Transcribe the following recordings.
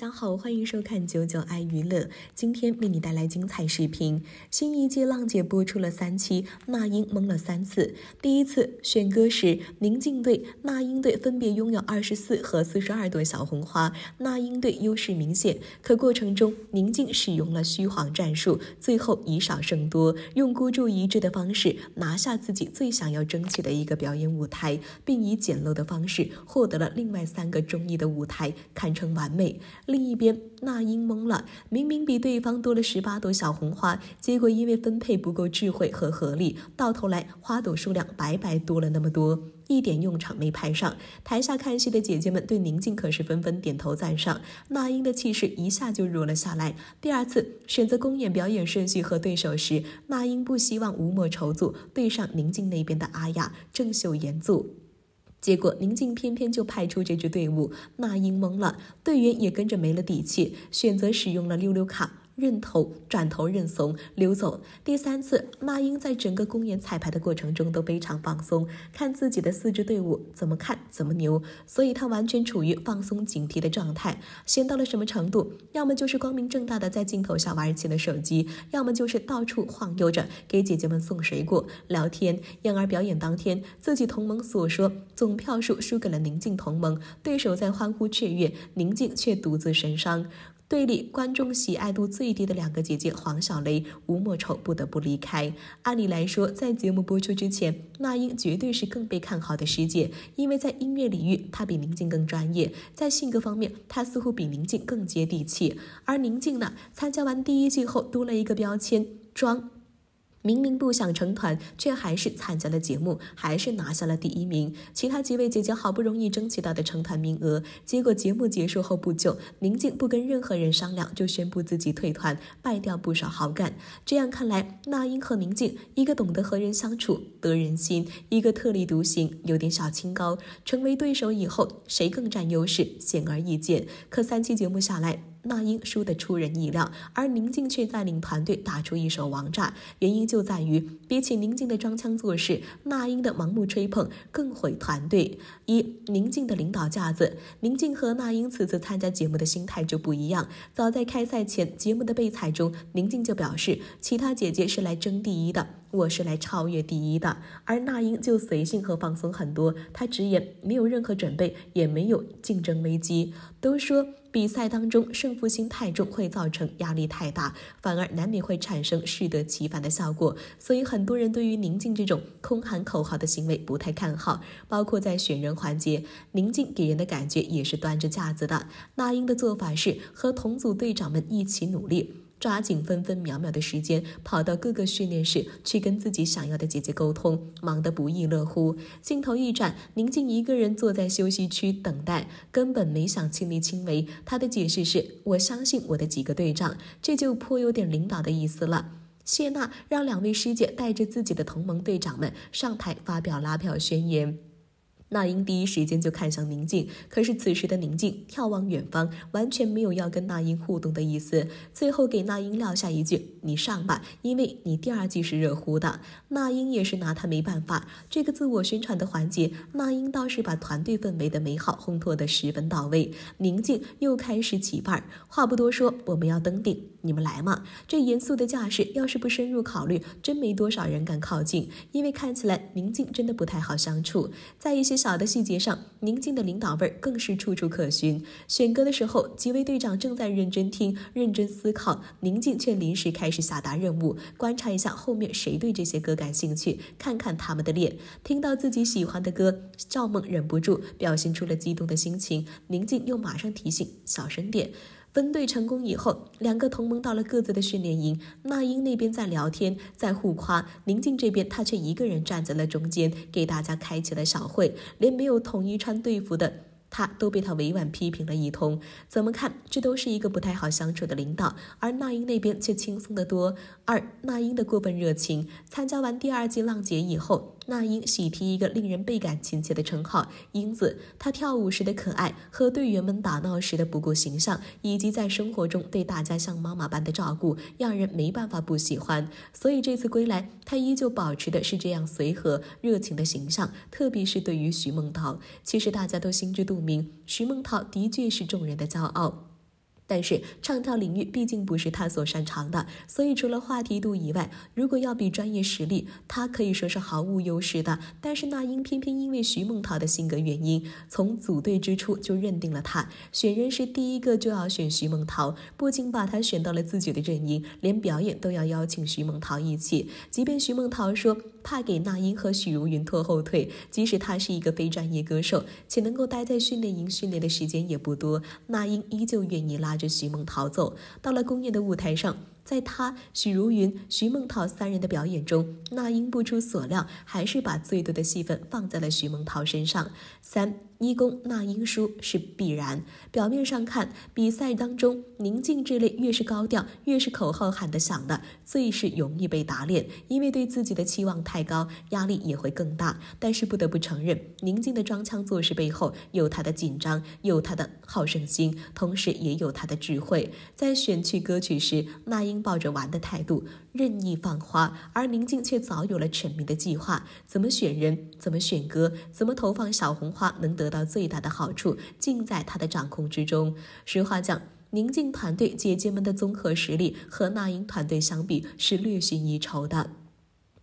大家好，欢迎收看九九爱娱乐。今天为你带来精彩视频。新一季《浪姐》播出了三期，那英蒙了三次。第一次选歌时，宁静队、那英队分别拥有二十四和四十二朵小红花，那英队优势明显。可过程中，宁静使用了虚晃战术，最后以少胜多，用孤注一掷的方式拿下自己最想要争取的一个表演舞台，并以简陋的方式获得了另外三个中意的舞台，堪称完美。另一边，那英懵了，明明比对方多了十八朵小红花，结果因为分配不够智慧和合力，到头来花朵数量白白多了那么多，一点用场没派上。台下看戏的姐姐们对宁静可是纷纷点头赞赏，那英的气势一下就弱了下来。第二次选择公演表演顺序和对手时，那英不希望吴莫愁组对上宁静那边的阿雅、郑秀妍组。结果，宁静偏偏就派出这支队伍，那英懵了，队员也跟着没了底气，选择使用了溜溜卡。认头，转头认怂，溜走。第三次，那英在整个公演彩排的过程中都非常放松，看自己的四支队伍怎么看怎么牛，所以他完全处于放松警惕的状态。闲到了什么程度？要么就是光明正大的在镜头下玩起了手机，要么就是到处晃悠着给姐姐们送水果、聊天。然而表演当天，自己同盟所说总票数输给了宁静同盟，对手在欢呼雀跃，宁静却独自神伤。队里观众喜爱度最低的两个姐姐黄小蕾、吴莫愁不得不离开。按理来说，在节目播出之前，那英绝对是更被看好的师姐，因为在音乐领域她比宁静更专业；在性格方面，她似乎比宁静更接地气。而宁静呢，参加完第一季后，多了一个标签“装”。明明不想成团，却还是参加了节目，还是拿下了第一名。其他几位姐姐好不容易争取到的成团名额，结果节目结束后不久，宁静不跟任何人商量就宣布自己退团，败掉不少好感。这样看来，那英和宁静，一个懂得和人相处得人心，一个特立独行有点小清高，成为对手以后，谁更占优势，显而易见。可三期节目下来。那英输的出人意料，而宁静却带领团队打出一手王炸。原因就在于，比起宁静的装腔作势，那英的盲目吹捧更毁团队。一、宁静的领导架子。宁静和那英此次参加节目的心态就不一样。早在开赛前，节目的备采中，宁静就表示，其他姐姐是来争第一的。我是来超越第一的，而那英就随性和放松很多。她直言没有任何准备，也没有竞争危机。都说比赛当中胜负心太重会造成压力太大，反而难免会产生适得其反的效果。所以很多人对于宁静这种空喊口号的行为不太看好。包括在选人环节，宁静给人的感觉也是端着架子的。那英的做法是和同组队长们一起努力。抓紧分分秒秒的时间，跑到各个训练室去跟自己想要的姐姐沟通，忙得不亦乐乎。镜头一转，宁静一个人坐在休息区等待，根本没想亲力亲为。她的解释是：“我相信我的几个队长”，这就颇有点领导的意思了。谢娜让两位师姐带着自己的同盟队长们上台发表拉票宣言。那英第一时间就看向宁静，可是此时的宁静眺望远方，完全没有要跟那英互动的意思。最后给那英撂下一句：“你上吧，因为你第二句是热乎的。”那英也是拿他没办法。这个自我宣传的环节，那英倒是把团队氛围的美好烘托得十分到位。宁静又开始起伴儿，话不多说，我们要登顶，你们来嘛！这严肃的架势，要是不深入考虑，真没多少人敢靠近。因为看起来宁静真的不太好相处，在一些。小的细节上，宁静的领导味儿更是处处可寻。选歌的时候，几位队长正在认真听、认真思考。宁静却临时开始下达任务，观察一下后面谁对这些歌感兴趣，看看他们的脸。听到自己喜欢的歌，赵梦忍不住表现出了激动的心情。宁静又马上提醒：“小声点。”分队成功以后，两个同盟到了各自的训练营。那英那边在聊天，在互夸；宁静这边，他却一个人站在了中间，给大家开起了小会，连没有统一穿队服的他都被他委婉批评了一通。怎么看，这都是一个不太好相处的领导。而那英那边却轻松得多。二、那英的过分热情。参加完第二季《浪姐》以后。那英喜提一个令人倍感亲切的称号“英子”。她跳舞时的可爱，和队员们打闹时的不顾形象，以及在生活中对大家像妈妈般的照顾，让人没办法不喜欢。所以这次归来，她依旧保持的是这样随和、热情的形象。特别是对于徐梦桃，其实大家都心知肚明，徐梦桃的确是众人的骄傲。但是唱跳领域毕竟不是他所擅长的，所以除了话题度以外，如果要比专业实力，他可以说是毫无优势的。但是那英偏偏因为徐梦桃的性格原因，从组队之初就认定了他，选人是第一个就要选徐梦桃，不仅把他选到了自己的阵营，连表演都要邀请徐梦桃一起，即便徐梦桃说。怕给那英和许茹芸拖后腿，即使他是一个非专业歌手，且能够待在训练营训练的时间也不多，那英依旧愿意拉着徐梦桃走。到了公演的舞台上，在他、许茹芸、徐梦桃三人的表演中，那英不出所料，还是把最多的戏份放在了徐梦桃身上。三。一公那英输是必然。表面上看，比赛当中宁静这类越是高调，越是口号喊得响的，最是容易被打脸，因为对自己的期望太高，压力也会更大。但是不得不承认，宁静的装腔作势背后有她的紧张，有她的好胜心，同时也有她的智慧。在选取歌曲时，那英抱着玩的态度，任意放花，而宁静却早有了缜密的计划：怎么选人，怎么选歌，怎么投放小红花，能得。得到最大的好处，尽在他的掌控之中。实话讲，宁静团队姐姐们的综合实力和那英团队相比，是略逊一筹的。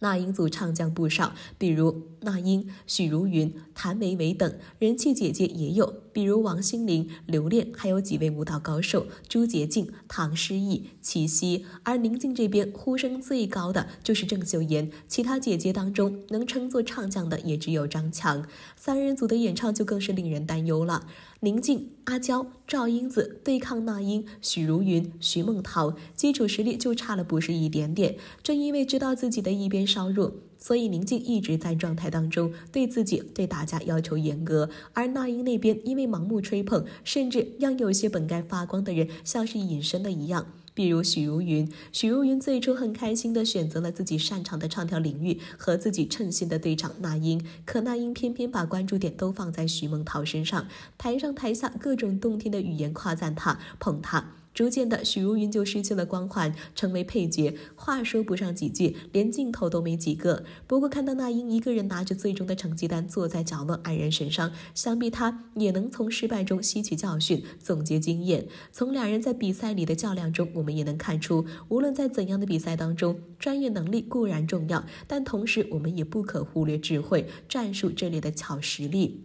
那英组唱将不少，比如那英、许茹芸、谭维维等人气姐姐也有，比如王心凌、刘恋，还有几位舞蹈高手朱洁静、唐诗逸、齐溪。而宁静这边呼声最高的就是郑秀妍，其他姐姐当中能称作唱将的也只有张蔷。三人组的演唱就更是令人担忧了。宁静、阿娇、赵英子对抗那英、许茹芸、徐梦桃，基础实力就差了不是一点点。正因为知道自己的一边。稍弱，所以宁静一直在状态当中，对自己、对大家要求严格。而那英那边因为盲目吹捧，甚至让有些本该发光的人像是隐身的一样，比如许茹芸。许茹芸最初很开心地选择了自己擅长的唱跳领域和自己称心的队长那英，可那英偏偏把关注点都放在徐梦桃身上，台上台下各种动听的语言夸赞她、捧她。逐渐的，许茹芸就失去了光环，成为配角。话说不上几句，连镜头都没几个。不过看到那英一个人拿着最终的成绩单坐在角落，黯然神伤，想必她也能从失败中吸取教训，总结经验。从两人在比赛里的较量中，我们也能看出，无论在怎样的比赛当中，专业能力固然重要，但同时我们也不可忽略智慧、战术这类的巧实力。